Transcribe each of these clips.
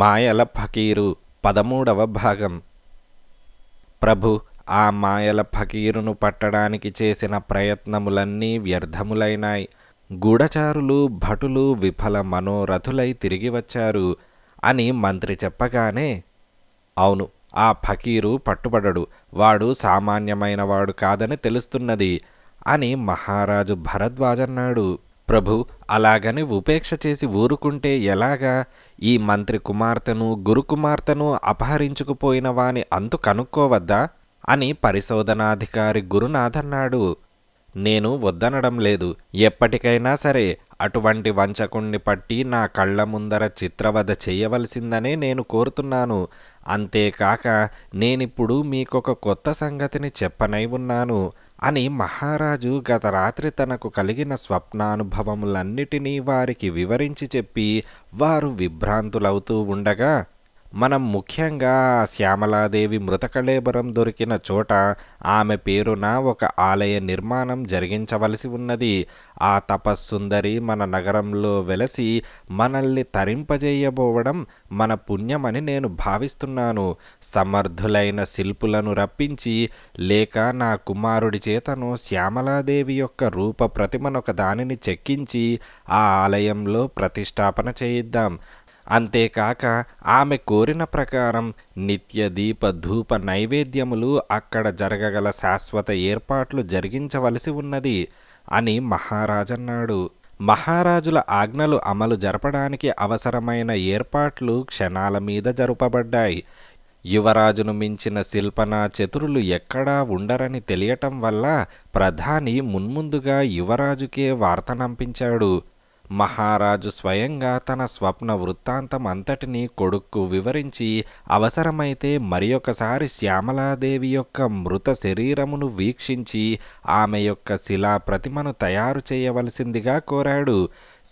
మాయల ఫకీరు పదమూడవ భాగం ప్రభు ఆ మాయల ఫకీరును పట్టడానికి చేసిన ప్రయత్నములన్నీ వ్యర్థములైనాయి గూఢచారులు భటులు విఫల మనోరథులై తిరిగి వచ్చారు అని మంత్రి చెప్పగానే అవును ఆ ఫకీరు పట్టుబడడు వాడు సామాన్యమైన వాడు కాదని తెలుస్తున్నది అని మహారాజు భరద్వాజన్నాడు ప్రభు అలాగని ఉపేక్ష చేసి ఊరుకుంటే ఎలాగా ఈ మంత్రి కుమార్తెను గురుకుమార్తెను అపహరించుకుపోయిన వాని అంతు కనుక్కోవద్దా అని పరిశోధనాధికారి గురునాథన్నాడు నేను వద్దనడం లేదు ఎప్పటికైనా సరే అటువంటి వంచకుణ్ణి పట్టి నా కళ్ళ ముందర చిత్రవధ చేయవలసిందనే నేను కోరుతున్నాను అంతేకాక నేనిప్పుడు మీకొక కొత్త సంగతిని చెప్పనై ఉన్నాను అని మహారాజు గత రాత్రి తనకు కలిగిన స్వప్నానుభవములన్నిటినీ వారికి వివరించి చెప్పి వారు విభ్రాంతులవుతూ ఉండగా మనం ముఖ్యంగా శ్యామలాదేవి మృతకళేబరం దొరికిన చోట ఆమె పేరున ఒక ఆలయ నిర్మాణం జరిగించవలసి ఉన్నది ఆ తపస్సుందరి మన నగరంలో వెలసి మనల్ని తరింపజేయబోవడం మన పుణ్యమని నేను భావిస్తున్నాను సమర్థులైన శిల్పులను రప్పించి లేక నా కుమారుడి చేతను శ్యామలాదేవి యొక్క రూప ప్రతిమనొక దానిని చెక్కించి ఆ ఆలయంలో ప్రతిష్టాపన చేయిద్దాం అంతేకాక ఆమె కోరిన ప్రకారం నిత్య దీప ధూప నైవేద్యములు అక్కడ జరగగల శాశ్వత ఏర్పాట్లు జరిగించవలసి ఉన్నది అని మహారాజన్నాడు మహారాజుల ఆజ్ఞలు అమలు జరపడానికి అవసరమైన ఏర్పాట్లు క్షణాల మీద జరుపబడ్డాయి యువరాజును మించిన శిల్పన చతురులు ఎక్కడా ఉండరని తెలియటం వల్ల ప్రధాని మున్ముందుగా యువరాజుకే వార్తనంపించాడు మహారాజు స్వయంగా తన స్వప్న వృత్తాంతం అంతటినీ కొడుక్కు వివరించి అవసరమైతే మరి ఒకసారి శ్యామలాదేవి యొక్క మృత శరీరమును వీక్షించి ఆమె యొక్క శిలా ప్రతిమను తయారు చేయవలసిందిగా కోరాడు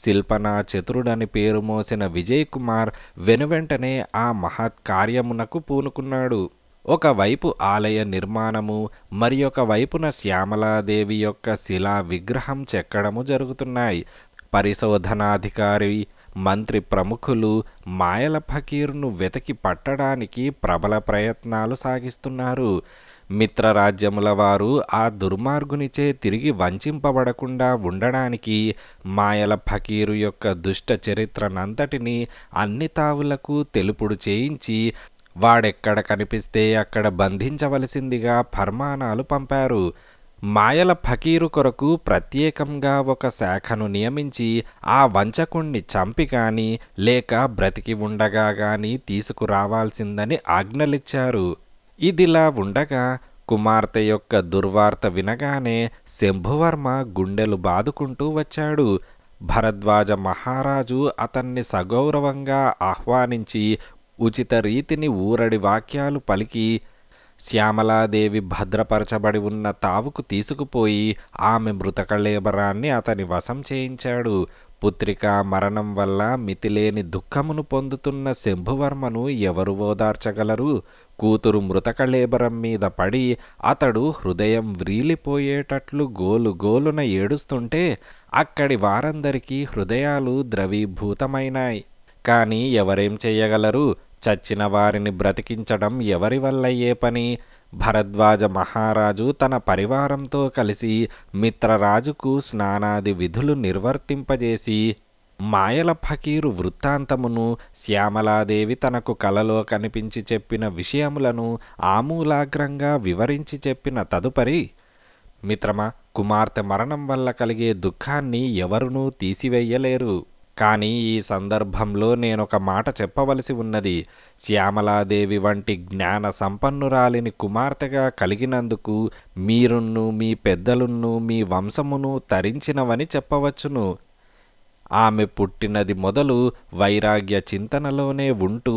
శిల్పనా చతురుడని పేరు మోసిన విజయ్ కుమార్ వెనువెంటనే ఆ మహత్ కార్యమునకు పూనుకున్నాడు ఒకవైపు ఆలయ నిర్మాణము మరి ఒక వైపున శ్యామలాదేవి యొక్క శిలా విగ్రహం చెక్కడము జరుగుతున్నాయి పరిశోధనాధికారి మంత్రి ప్రముఖులు మాయల ఫకీర్ను వెతికి పట్టడానికి ప్రబల ప్రయత్నాలు సాగిస్తున్నారు మిత్రరాజ్యముల వారు ఆ దుర్మార్గునిచే తిరిగి వంచింపబడకుండా ఉండడానికి మాయల ఫకీరు యొక్క దుష్ట చరిత్రనంతటినీ అన్ని తావులకు తెలుపుడు చేయించి వాడెక్కడ కనిపిస్తే అక్కడ బంధించవలసిందిగా ఫర్మానాలు పంపారు మాయల ఫకీరు కొరకు ప్రత్యేకంగా ఒక శాఖను నియమించి ఆ వంచకుణ్ణి చంపి కానీ లేక బ్రతికి ఉండగా కానీ తీసుకురావాల్సిందని ఆజ్ఞలిచ్చారు ఇదిలా ఉండగా కుమార్తె యొక్క దుర్వార్త వినగానే శంభువర్మ గుండెలు బాదుకుంటూ వచ్చాడు భరద్వాజ మహారాజు అతన్ని సగౌరవంగా ఆహ్వానించి ఉచిత రీతిని ఊరడి వాక్యాలు పలికి శ్యామలాదేవి భద్రపరచబడి ఉన్న తావుకు తీసుకుపోయి ఆమె మృతకళేబరాన్ని అతని వశం చేయించాడు పుత్రిక మరణం వల్ల మితిలేని దుఃఖమును పొందుతున్న శంభువర్మను ఎవరు ఓదార్చగలరు కూతురు మృతకళేబరం మీద పడి అతడు హృదయం వ్రీలిపోయేటట్లు గోలు గోలున ఏడుస్తుంటే అక్కడి వారందరికీ హృదయాలు ద్రవీభూతమైనాయి కానీ ఎవరేం చేయగలరు చచ్చిన వారిని బ్రతికించడం ఎవరి వల్లయ్యే పని భరద్వాజ మహారాజు తన పరివారంతో కలిసి మిత్రరాజుకు స్నానాది విధులు నిర్వర్తింపజేసి మాయల ఫకీరు వృత్తాంతమును శ్యామలాదేవి తనకు కలలో కనిపించి చెప్పిన విషయములను ఆమూలాగ్రంగా వివరించి చెప్పిన తదుపరి మిత్రమా కుమార్తె మరణం వల్ల కలిగే దుఃఖాన్ని ఎవరునూ తీసివేయలేరు కానీ ఈ సందర్భంలో నేనొక మాట చెప్పవలసి ఉన్నది శ్యామలాదేవి వంటి జ్ఞాన సంపన్నురాలిని కుమార్తెగా కలిగినందుకు మీరున్ను మీ పెద్దలున్ను మీ వంశమును తరించినవని చెప్పవచ్చును ఆమె పుట్టినది మొదలు వైరాగ్య చింతనలోనే ఉంటూ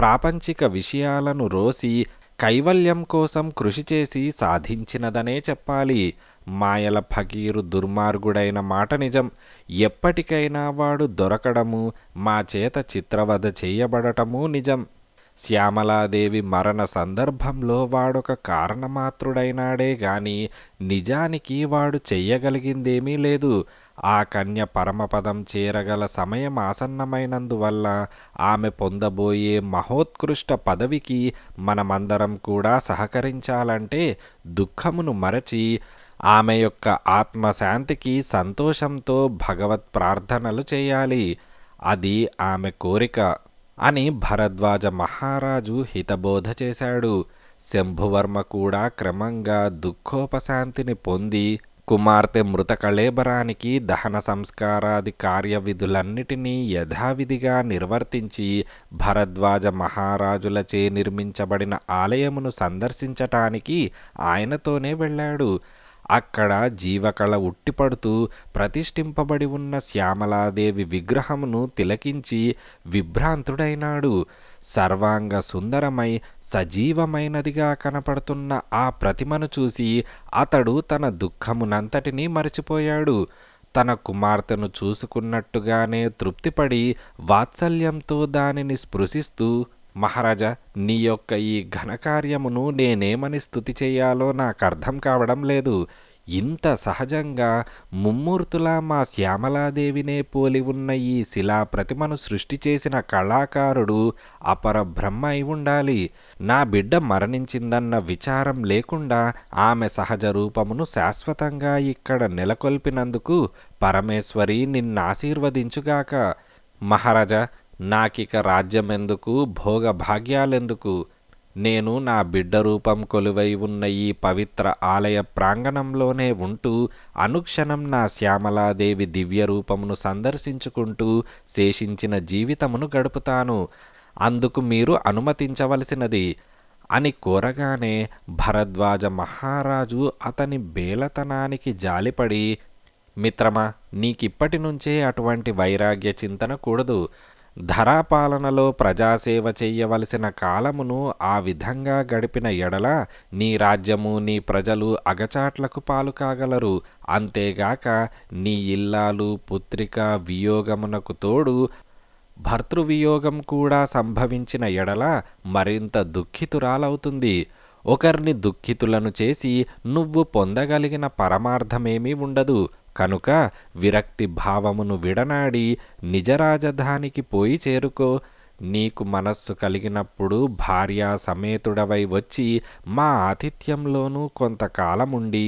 ప్రాపంచిక విషయాలను రోసి కైవల్యం కోసం కృషి చేసి సాధించినదనే చెప్పాలి మాయల ఫకీరు దుర్మార్గుడైన మాట నిజం ఎప్పటికైనా వాడు దొరకడము మా చేత చిత్రవధ చేయబడటము నిజం శ్యామలాదేవి మరణ సందర్భంలో వాడొక కారణమాత్రుడైనాడే గాని నిజానికి వాడు చెయ్యగలిగిందేమీ లేదు ఆ కన్య పరమపదం చేరగల సమయం ఆసన్నమైనందువల్ల ఆమె పొందబోయే మహోత్కృష్ట పదవికి మనమందరం కూడా సహకరించాలంటే దుఃఖమును మరచి ఆమె యొక్క ఆత్మశాంతికి సంతోషంతో భగవత్ ప్రార్థనలు చేయాలి అది ఆమె కోరిక అని భరద్వాజ మహారాజు హితబోధ చేశాడు శంభువర్మ కూడా క్రమంగా దుఃఖోపశాంతిని పొంది కుమార్తె కళేబరానికి దహన సంస్కారాది కార్యవిధులన్నిటినీ యథావిధిగా నిర్వర్తించి భరద్వాజ మహారాజులచే నిర్మించబడిన ఆలయమును సందర్శించటానికి ఆయనతోనే వెళ్ళాడు అక్కడ జీవకళ ఉట్టిపడుతూ ప్రతిష్ఠింపబడి ఉన్న శ్యామలాదేవి విగ్రహమును తిలకించి విభ్రాంతుడైనాడు సర్వాంగ సుందరమై సజీవమైనదిగా కనపడుతున్న ఆ ప్రతిమను చూసి అతడు తన దుఃఖమునంతటినీ మరచిపోయాడు తన కుమార్తెను చూసుకున్నట్టుగానే తృప్తిపడి వాత్సల్యంతో దానిని స్పృశిస్తూ మహారాజా నీ యొక్క ఈ ఘనకార్యమును నేనేమని స్థుతి చేయాలో నాకు అర్థం కావడం లేదు ఇంత సహజంగా ముమ్మూర్తులా మా శ్యామలాదేవినే పోలి ఉన్న ఈ శిలా ప్రతిమను సృష్టి చేసిన కళాకారుడు అపర బ్రహ్మ అయి ఉండాలి నా బిడ్డ మరణించిందన్న విచారం లేకుండా ఆమె సహజ రూపమును శాశ్వతంగా ఇక్కడ నెలకొల్పినందుకు పరమేశ్వరి నిన్నాశీర్వదించుగాక మహారాజా నాకిక రాజ్యమెందుకు భోగ భాగ్యాలెందుకు నేను నా బిడ్డ రూపం కొలువై ఉన్న ఈ పవిత్ర ఆలయ ప్రాంగణంలోనే ఉంటూ అనుక్షణం నా శ్యామలాదేవి దివ్య రూపమును సందర్శించుకుంటూ శేషించిన జీవితమును గడుపుతాను అందుకు మీరు అనుమతించవలసినది అని కోరగానే భరద్వాజ మహారాజు అతని బేలతనానికి జాలిపడి మిత్రమా నీకిప్పటి నుంచే అటువంటి వైరాగ్య చింతన కూడదు ధరాపాలనలో ప్రజాసేవ చెయ్యవలసిన కాలమును ఆ విధంగా గడిపిన ఎడల నీ రాజ్యము నీ ప్రజలు అగచాట్లకు పాలు కాగలరు అంతేగాక నీ ఇల్లాలు పుత్రిక వియోగమునకు తోడు భర్తృవియోగం కూడా సంభవించిన ఎడల మరింత దుఃఖితురాలవుతుంది ఒకరిని దుఃఖితులను చేసి నువ్వు పొందగలిగిన పరమార్థమేమీ ఉండదు కనుక విరక్తి భావమును విడనాడి నిజరాజధానికి పోయి చేరుకో నీకు మనస్సు కలిగినప్పుడు భార్యా సమేతుడవై వచ్చి మా ఆతిథ్యంలోనూ కొంతకాలముండి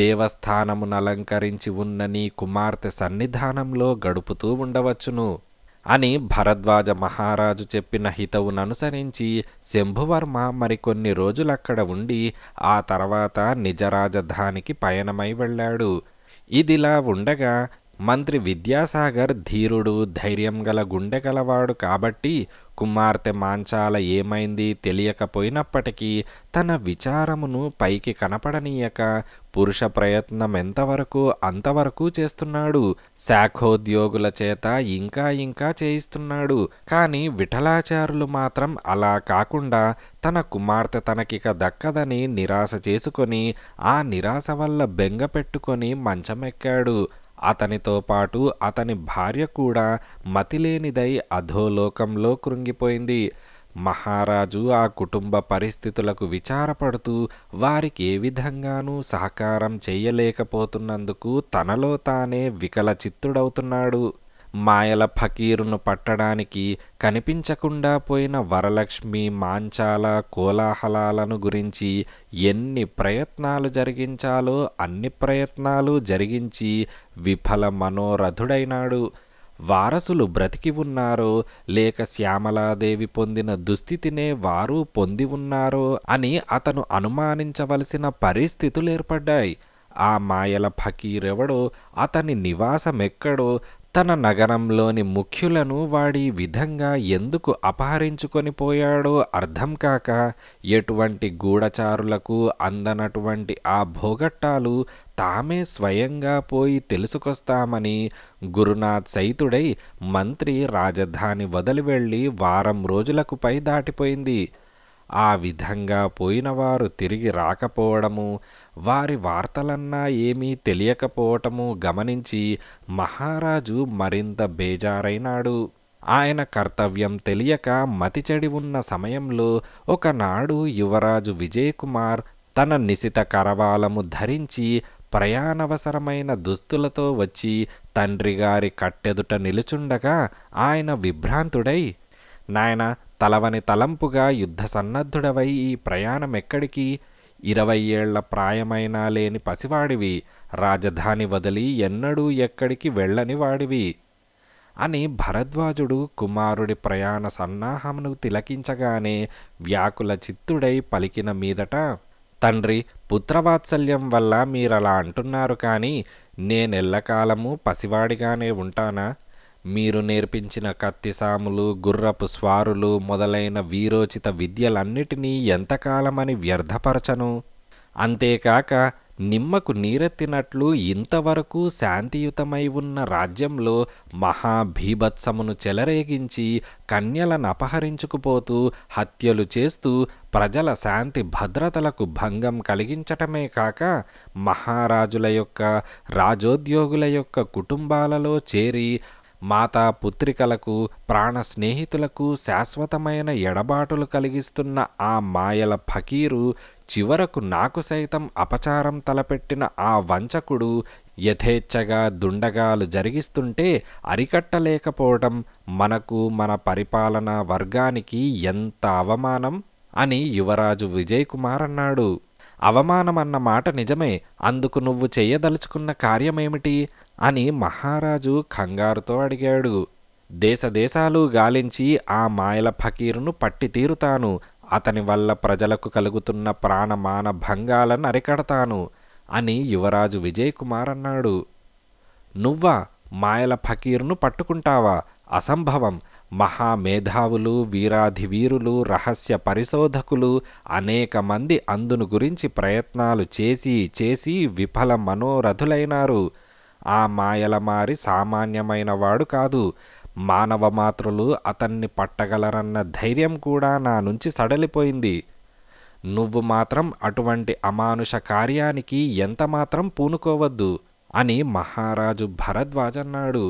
దేవస్థానమునలంకరించి ఉన్న నీ కుమార్తె సన్నిధానంలో గడుపుతూ ఉండవచ్చును అని భరద్వాజ మహారాజు చెప్పిన హితవుననుసరించి శంభువర్మ మరికొన్ని రోజులక్కడ ఉండి ఆ తర్వాత నిజరాజధానికి పయనమై వెళ్ళాడు ఇదిలా ఉండగా మంత్రి విద్యాసాగర్ ధీరుడు ధైర్యం గల గుండె గలవాడు కాబట్టి కుమార్తె మాంచాల ఏమైంది తెలియకపోయినప్పటికీ తన విచారమును పైకి కనపడనీయక పురుష ప్రయత్నం ఎంతవరకు అంతవరకు చేస్తున్నాడు శాఖోద్యోగుల చేత ఇంకా ఇంకా చేయిస్తున్నాడు కానీ విఠలాచారులు మాత్రం అలా కాకుండా తన కుమార్తె తనకిక దక్కదని నిరాశ చేసుకొని ఆ నిరాశ వల్ల బెంగ పెట్టుకొని మంచమెక్కాడు అతనితో పాటు అతని భార్య కూడా మతిలేనిదై అధోలోకంలో కృంగిపోయింది మహారాజు ఆ కుటుంబ పరిస్థితులకు విచారపడుతూ వారికి ఏ విధంగానూ సహకారం చేయలేకపోతున్నందుకు తనలో తానే వికలచిత్తుడవుతున్నాడు మాయల ఫకీరును పట్టడానికి కనిపించకుండా పోయిన వరలక్ష్మి మాంచాల కోలాహలాలను గురించి ఎన్ని ప్రయత్నాలు జరిగించాలో అన్ని ప్రయత్నాలు జరిగించి విఫల మనోరథుడైనాడు వారసులు బ్రతికి ఉన్నారో లేక శ్యామలాదేవి పొందిన దుస్థితినే వారు పొంది ఉన్నారో అని అతను అనుమానించవలసిన పరిస్థితులు ఏర్పడ్డాయి ఆ మాయల ఫకీరెవడో అతని నివాసమెక్కడో తన నగరంలోని ముఖ్యులను వాడి విధంగా ఎందుకు అపహరించుకొని పోయాడో అర్థం కాక ఎటువంటి గూఢచారులకు అందనటువంటి ఆ భోగట్టాలు తామే స్వయంగా పోయి తెలుసుకొస్తామని గురునాథ్ సైతుడై మంత్రి రాజధాని వదిలి వెళ్ళి వారం రోజులకు పై దాటిపోయింది ఆ విధంగా పోయినవారు తిరిగి రాకపోవడము వారి వార్తలన్నా ఏమీ తెలియకపోవటము గమనించి మహారాజు మరింత బేజారైనాడు ఆయన కర్తవ్యం తెలియక మతిచెడి ఉన్న సమయంలో ఒకనాడు యువరాజు విజయ్ కుమార్ తన నిశిత కరవాలము ధరించి ప్రయాణవసరమైన దుస్తులతో వచ్చి తండ్రిగారి కట్టెదుట నిలుచుండగా ఆయన విభ్రాంతుడై నాయనా తలవని తలంపుగా యుద్ధ సన్నద్ధుడవై ఈ ప్రయాణమెక్కడికి ఇరవై ఏళ్ల ప్రాయమైనా లేని పసివాడివి రాజధాని వదిలి ఎన్నడూ ఎక్కడికి వెళ్ళని వాడివి అని భరద్వాజుడు కుమారుడి ప్రయాణ సన్నాహమును తిలకించగానే వ్యాకుల చిత్తుడై పలికిన మీదట తండ్రి పుత్రవాత్సల్యం వల్ల మీరలా అంటున్నారు కానీ నేనెల్లకాలము పసివాడిగానే ఉంటానా మీరు నేర్పించిన కత్తి సాములు గుర్రపు స్వారులు మొదలైన వీరోచిత విద్యలన్నిటినీ ఎంతకాలమని వ్యర్థపరచను అంతేకాక నిమ్మకు నీరెత్తినట్లు ఇంతవరకు శాంతియుతమై ఉన్న రాజ్యంలో మహాభీభత్సమును చెలరేగించి కన్యలను అపహరించుకుపోతూ హత్యలు చేస్తూ ప్రజల శాంతి భద్రతలకు భంగం కలిగించటమే కాక మహారాజుల యొక్క రాజోద్యోగుల యొక్క కుటుంబాలలో చేరి మాతా పుత్రికలకు ప్రాణ స్నేహితులకు శాశ్వతమైన ఎడబాటులు కలిగిస్తున్న ఆ మాయల ఫకీరు చివరకు నాకు సైతం అపచారం తలపెట్టిన ఆ వంచకుడు యథేచ్ఛగా దుండగాలు జరిగిస్తుంటే అరికట్టలేకపోవటం మనకు మన పరిపాలనా వర్గానికి ఎంత అవమానం అని యువరాజు విజయ్ కుమార్ అన్నాడు అవమానమన్న మాట నిజమే అందుకు నువ్వు చేయదలుచుకున్న కార్యమేమిటి అని మహారాజు కంగారుతో అడిగాడు దేశదేశాలు గాలించి ఆ మాయల ఫకీరును పట్టి తీరుతాను అతని వల్ల ప్రజలకు కలుగుతున్న ప్రాణమాన భంగాలను అరికడతాను అని యువరాజు విజయ్ కుమార్ అన్నాడు నువ్వా మాయల ఫకీర్ను పట్టుకుంటావా అసంభవం మహామేధావులు వీరాధివీరులు రహస్య పరిశోధకులు అనేక మంది అందును గురించి ప్రయత్నాలు చేసి చేసి విఫల మనోరథులైనారు ఆ మాయలమారి సామాన్యమైన వాడు కాదు మానవ మాత్రులు అతన్ని పట్టగలరన్న ధైర్యం కూడా నా నుంచి సడలిపోయింది నువ్వు మాత్రం అటువంటి అమానుష కార్యానికి ఎంతమాత్రం పూనుకోవద్దు అని మహారాజు భరద్వాజన్నాడు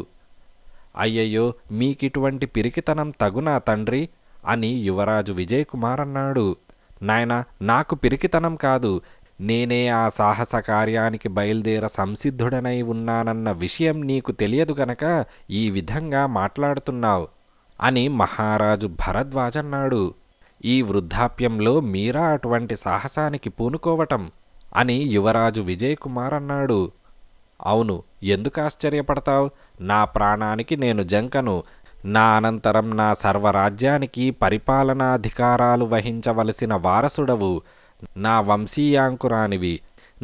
అయ్యయ్యో మీకిటువంటి పిరికితనం తగునా తండ్రి అని యువరాజు విజయ్ కుమార్ అన్నాడు నాయన నాకు పిరికితనం కాదు నేనే ఆ సాహస కార్యానికి బయలుదేర సంసిద్ధుడనై ఉన్నానన్న విషయం నీకు తెలియదు గనక ఈ విధంగా మాట్లాడుతున్నావు అని మహారాజు భరద్వాజ్ అన్నాడు ఈ వృద్ధాప్యంలో మీరా అటువంటి సాహసానికి పూనుకోవటం అని యువరాజు విజయ్ కుమార్ అన్నాడు అవును ఎందుకు ఆశ్చర్యపడతావు నా ప్రాణానికి నేను జంకను నా అనంతరం నా సర్వరాజ్యానికి పరిపాలనాధికారాలు వహించవలసిన వారసుడవు నా వంశీయాంకురానివి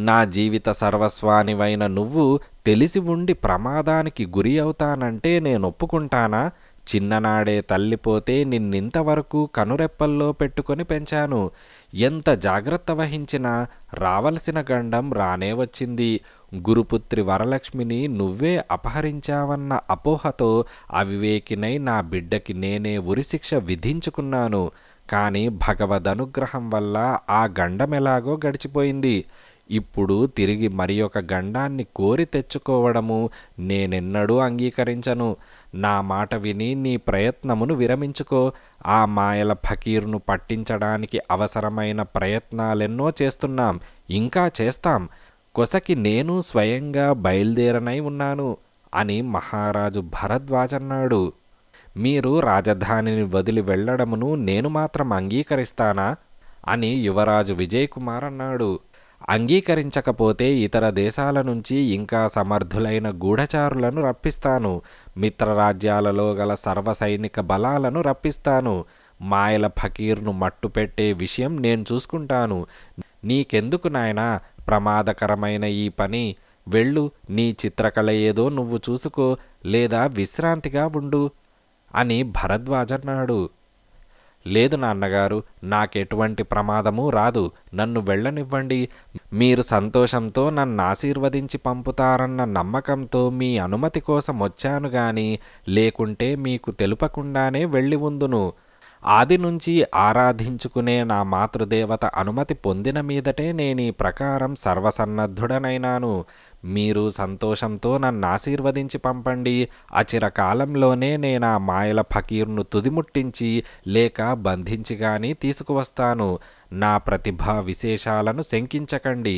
నా జీవిత సర్వస్వానివైన నువ్వు తెలిసి ఉండి ప్రమాదానికి గురి అవుతానంటే నేనొప్పుకుంటానా చిన్ననాడే తల్లిపోతే నిన్నింతవరకు కనురెప్పల్లో పెట్టుకొని పెంచాను ఎంత జాగ్రత్త వహించినా రావలసిన గండం రానే వచ్చింది గురుపుత్రి వరలక్ష్మిని నువ్వే అపహరించావన్న అపోహతో అవివేకినై నా బిడ్డకి నేనే ఉరిశిక్ష విధించుకున్నాను కానీ భగవదనుగ్రహం వల్ల ఆ గండమెలాగో గడిచిపోయింది ఇప్పుడు తిరిగి మరి ఒక గండాన్ని కోరి తెచ్చుకోవడము నేనెన్నడూ అంగీకరించను నా మాట విని నీ ప్రయత్నమును విరమించుకో ఆ మాయల ఫకీర్ను పట్టించడానికి అవసరమైన ప్రయత్నాలెన్నో చేస్తున్నాం ఇంకా చేస్తాం కొసకి నేను స్వయంగా బయలుదేరనై ఉన్నాను అని మహారాజు భరద్వాజన్నాడు మీరు రాజధానిని వదిలి వెళ్లడమును నేను మాత్రం అంగీకరిస్తానా అని యువరాజు విజయ్ కుమార్ అన్నాడు అంగీకరించకపోతే ఇతర దేశాల నుంచి ఇంకా సమర్థులైన గూఢచారులను రప్పిస్తాను మిత్రరాజ్యాలలో గల సర్వసైనిక బలాలను రప్పిస్తాను మాయల ఫకీర్ను మట్టుపెట్టే విషయం నేను చూసుకుంటాను నీకెందుకు నాయనా ప్రమాదకరమైన ఈ పని వెళ్ళు నీ చిత్రకళ ఏదో నువ్వు చూసుకో లేదా విశ్రాంతిగా ఉండు అని భరద్వాజన్నాడు లేదు నాన్నగారు నాకెటువంటి ప్రమాదము రాదు నన్ను వెళ్ళనివ్వండి మీరు సంతోషంతో నన్ను ఆశీర్వదించి పంపుతారన్న నమ్మకంతో మీ అనుమతి కోసం వచ్చాను గాని లేకుంటే మీకు తెలుపకుండానే వెళ్ళి ఉందును ఆది నుంచి ఆరాధించుకునే నా మాతృదేవత అనుమతి పొందిన మీదటే నేను ఈ ప్రకారం సర్వసన్నద్ధుడనైనాను మీరు సంతోషంతో నన్ను ఆశీర్వదించి పంపండి అచిరకాలంలోనే నేను ఆ మాయల ఫకీర్ను తుదిముట్టించి లేక బంధించి కానీ తీసుకువస్తాను నా ప్రతిభా విశేషాలను శంకించకండి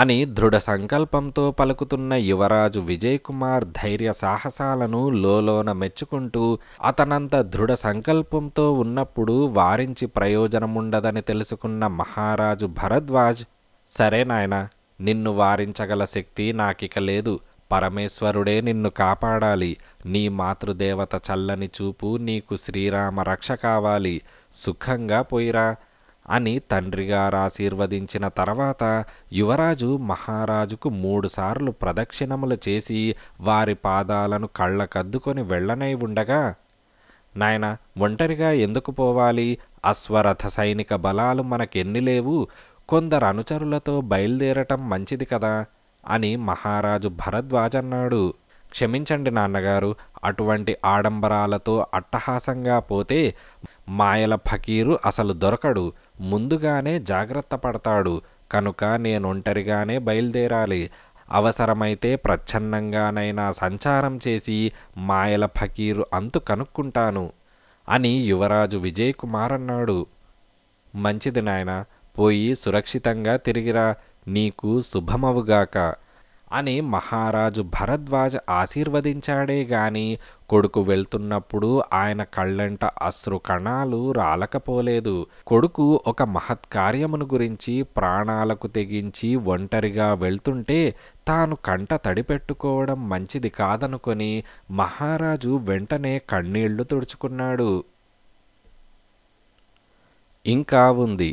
అని దృఢ సంకల్పంతో పలుకుతున్న యువరాజు విజయ్ కుమార్ ధైర్య సాహసాలను లోలోన మెచ్చుకుంటూ అతనంత దృఢ సంకల్పంతో ఉన్నప్పుడు వారించి ప్రయోజనముండదని తెలుసుకున్న మహారాజు భరద్వాజ్ సరే నాయన నిన్ను వారించగల శక్తి నాకిక లేదు పరమేశ్వరుడే నిన్ను కాపాడాలి నీ మాతృదేవత చల్లని చూపు నీకు శ్రీరామ రక్ష కావాలి సుఖంగా పోయిరా అని తండ్రిగారు ఆశీర్వదించిన తర్వాత యువరాజు మహారాజుకు మూడుసార్లు ప్రదక్షిణములు చేసి వారి పాదాలను కళ్ళకద్దుకొని వెళ్ళనై ఉండగా నాయన ఒంటరిగా ఎందుకు పోవాలి అశ్వరథ సైనిక బలాలు మనకెన్ని లేవు కొందరు అనుచరులతో బయలుదేరటం మంచిది కదా అని మహారాజు భరద్వాజన్నాడు క్షమించండి నాన్నగారు అటువంటి ఆడంబరాలతో అట్టహాసంగా పోతే మాయల ఫకీరు అసలు దొరకడు ముందుగానే జాగ్రత్త పడతాడు కనుక నేనొంటరిగానే బయలుదేరాలి అవసరమైతే ప్రచ్ఛన్నంగానైనా సంచారం చేసి మాయల ఫకీరు అంతు కనుక్కుంటాను అని యువరాజు విజయ్ కుమార్ అన్నాడు మంచిది నాయన పోయి సురక్షితంగా తిరిగిరా నీకు శుభమవుగాక అని మహారాజు భరద్వాజ ఆశీర్వదించాడే గాని కొడుకు వెళ్తున్నప్పుడు ఆయన కళ్ళంట అశ్రు కణాలు రాలకపోలేదు కొడుకు ఒక మహత్కార్యమును గురించి ప్రాణాలకు తెగించి ఒంటరిగా వెళ్తుంటే తాను కంట తడిపెట్టుకోవడం మంచిది కాదనుకొని మహారాజు వెంటనే కన్నీళ్లు తుడుచుకున్నాడు ఇంకా ఉంది